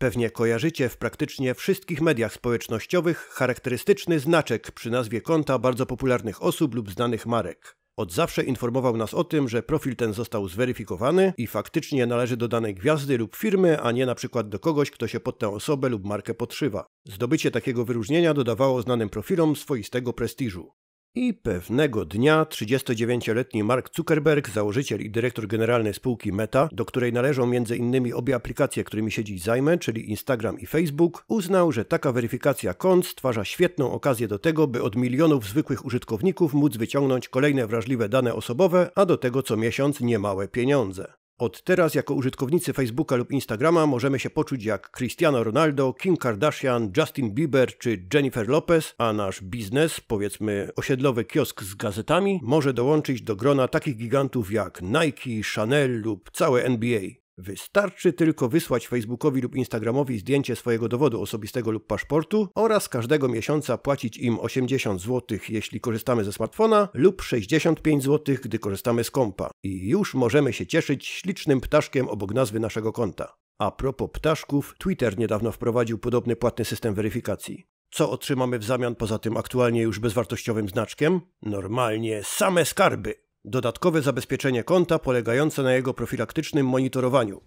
Pewnie kojarzycie w praktycznie wszystkich mediach społecznościowych charakterystyczny znaczek przy nazwie konta bardzo popularnych osób lub znanych marek. Od zawsze informował nas o tym, że profil ten został zweryfikowany i faktycznie należy do danej gwiazdy lub firmy, a nie na przykład do kogoś, kto się pod tę osobę lub markę podszywa. Zdobycie takiego wyróżnienia dodawało znanym profilom swoistego prestiżu. I pewnego dnia 39-letni Mark Zuckerberg, założyciel i dyrektor generalny spółki Meta, do której należą m.in. obie aplikacje, którymi się dziś zajmę, czyli Instagram i Facebook, uznał, że taka weryfikacja kont stwarza świetną okazję do tego, by od milionów zwykłych użytkowników móc wyciągnąć kolejne wrażliwe dane osobowe, a do tego co miesiąc niemałe pieniądze. Od teraz jako użytkownicy Facebooka lub Instagrama możemy się poczuć jak Cristiano Ronaldo, Kim Kardashian, Justin Bieber czy Jennifer Lopez, a nasz biznes, powiedzmy osiedlowy kiosk z gazetami, może dołączyć do grona takich gigantów jak Nike, Chanel lub całe NBA. Wystarczy tylko wysłać Facebookowi lub Instagramowi zdjęcie swojego dowodu osobistego lub paszportu oraz każdego miesiąca płacić im 80 zł, jeśli korzystamy ze smartfona, lub 65 zł, gdy korzystamy z kompa. I już możemy się cieszyć ślicznym ptaszkiem obok nazwy naszego konta. A propos ptaszków, Twitter niedawno wprowadził podobny płatny system weryfikacji. Co otrzymamy w zamian poza tym aktualnie już bezwartościowym znaczkiem? Normalnie same skarby! Dodatkowe zabezpieczenie konta polegające na jego profilaktycznym monitorowaniu.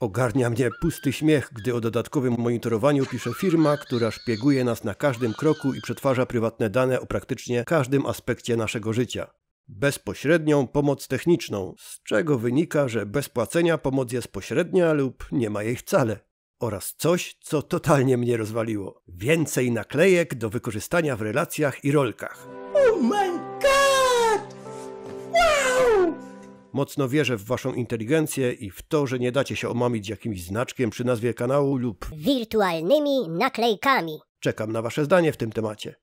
Ogarnia mnie pusty śmiech, gdy o dodatkowym monitorowaniu pisze firma, która szpieguje nas na każdym kroku i przetwarza prywatne dane o praktycznie każdym aspekcie naszego życia. Bezpośrednią pomoc techniczną, z czego wynika, że bez płacenia pomoc jest pośrednia lub nie ma jej wcale oraz coś, co totalnie mnie rozwaliło. Więcej naklejek do wykorzystania w relacjach i rolkach. Oh my god! Wow! Mocno wierzę w waszą inteligencję i w to, że nie dacie się omamić jakimś znaczkiem przy nazwie kanału lub wirtualnymi naklejkami. Czekam na wasze zdanie w tym temacie.